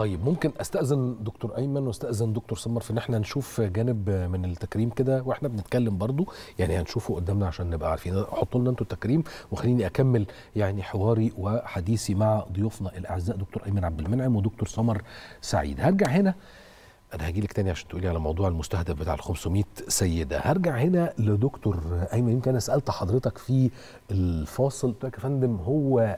طيب ممكن استاذن دكتور ايمن واستاذن دكتور سمر في ان احنا نشوف جانب من التكريم كده واحنا بنتكلم برضو يعني هنشوفه قدامنا عشان نبقى عارفين حطوا لنا انتوا التكريم وخليني اكمل يعني حواري وحديثي مع ضيوفنا الاعزاء دكتور ايمن عبد المنعم ودكتور سمر سعيد هرجع هنا انا هجي لك تاني عشان تقولي على موضوع المستهدف بتاع ال 500 سيده هرجع هنا لدكتور ايمن يمكن انا سالت حضرتك في الفاصل قلت لك يا فندم هو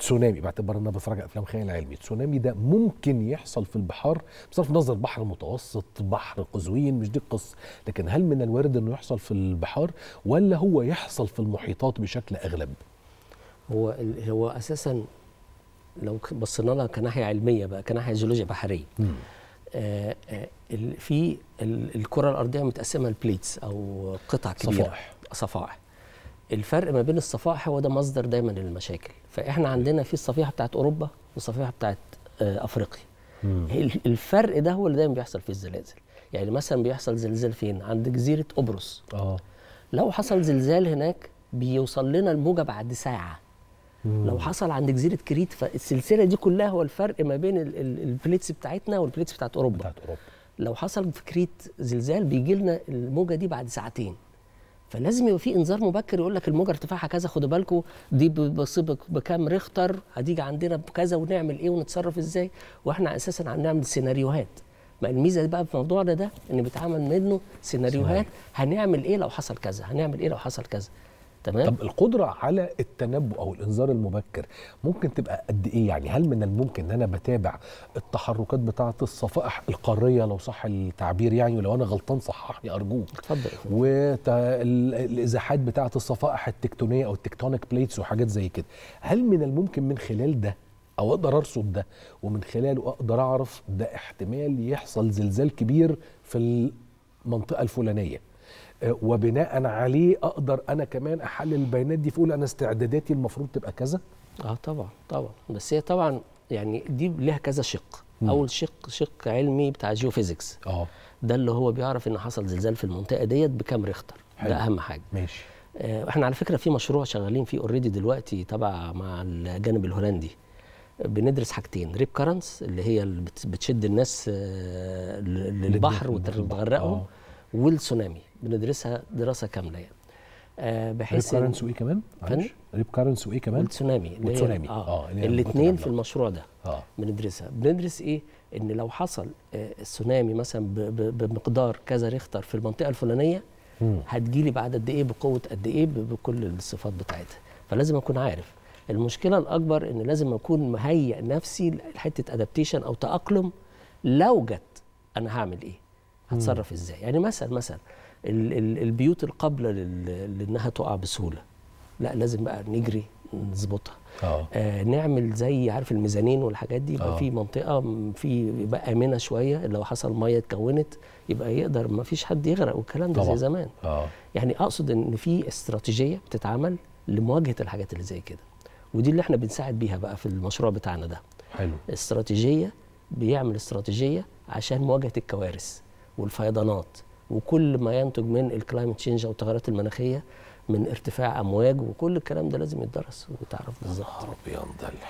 تسونامي باعتبار ان انا بتفرج على افلام خيال علمي تسونامي ده ممكن يحصل في البحار بصرف النظر بحر متوسط بحر قزوين مش دي القصه لكن هل من الوارد انه يحصل في البحار ولا هو يحصل في المحيطات بشكل اغلب هو هو اساسا لو بصينا لها كناحيه علميه بقى كناحيه جيولوجيا بحريه آه, آه، في الكره الارضيه متقسمه لبليتس او قطع كبيره صفائح صفائح الفرق ما بين الصفائح هو ده مصدر دايما للمشاكل فاحنا عندنا في الصفيحه بتاعت اوروبا والصفيحه بتاعت آه، افريقيا الفرق ده هو اللي دايما بيحصل في الزلازل يعني مثلا بيحصل زلزال فين عند جزيره قبرص اه لو حصل زلزال هناك بيوصل لنا الموجه بعد ساعه مم. لو حصل عند جزيره كريت فالسلسله دي كلها هو الفرق ما بين البليتس بتاعتنا والبليتس بتاعت اوروبا بتاعت اوروبا لو حصل في كريت زلزال بيجي لنا الموجه دي بعد ساعتين فلازم يبقى في انذار مبكر يقول لك الموجه ارتفاعها كذا خدوا بالكم دي بتصيب بكام ريختر هتيجي عندنا بكذا ونعمل ايه ونتصرف ازاي واحنا اساسا هنعمل سيناريوهات ما الميزه بقى في موضوعنا ده ان بيتعمل منه سيناريوهات هنعمل ايه لو حصل كذا هنعمل ايه لو حصل كذا تمام طب القدره على التنبؤ او الانذار المبكر ممكن تبقى قد ايه يعني هل من الممكن ان انا بتابع التحركات بتاعه الصفائح القاريه لو صح التعبير يعني ولو انا غلطان صححني ارجوك اتفضل والازاحات بتاعه الصفائح التكتونيه او التكتونيك بليتس وحاجات زي كده هل من الممكن من خلال ده او اقدر ارصد ده ومن خلاله اقدر اعرف ده احتمال يحصل زلزال كبير في المنطقه الفلانيه آه، وبناء عليه اقدر انا كمان احلل البيانات دي فاقول انا استعداداتي المفروض تبقى كذا اه طبعا طبعا بس هي طبعا يعني دي لها كذا شق مم. اول شق شق علمي بتاع جيوفيزيكس اه ده اللي هو بيعرف ان حصل زلزال في المنطقه ديت بكام ريختر ده اهم حاجه ماشي آه احنا على فكره في مشروع شغالين فيه اوريدي دلوقتي تبع مع الجانب الهولندي بندرس حاجتين ريب كارنس اللي هي اللي بتشد الناس آه، للبحر وتغرقهم آه. والسونامي بندرسها دراسه كامله يعني. آه، بحيث ريب كارنس وايه كمان؟ ريب كارنس وايه كمان؟ والتسونامي والتسونامي اه, آه الاثنين في المشروع ده آه. بندرسها بندرس ايه؟ ان لو حصل آه السونامي مثلا بمقدار كذا ريختر في المنطقه الفلانيه هتجيلي بعد قد ايه بقوه قد ايه بكل الصفات بتاعتها فلازم اكون عارف المشكله الاكبر ان لازم اكون مهيئ نفسي لحته ادابتيشن او تاقلم لو جت انا هعمل ايه هتصرف ازاي يعني مثلا مثلا البيوت القابله لانها تقع بسهوله لا لازم بقى نجري نظبطها آه. آه، نعمل زي عارف الميزانين والحاجات دي يبقى آه. في منطقه في يبقى امنه شويه لو حصل ميه اتكونت يبقى يقدر ما فيش حد يغرق والكلام ده زي زمان آه. يعني اقصد ان في استراتيجيه بتتعمل لمواجهه الحاجات اللي زي كده ودي اللي احنا بنساعد بيها بقى في المشروع بتاعنا ده حلو استراتيجيه بيعمل استراتيجيه عشان مواجهه الكوارث والفيضانات وكل ما ينتج من الكلايمت تشينج او التغيرات المناخيه من ارتفاع امواج وكل الكلام ده لازم يتدرس ويتعرف بالظبط.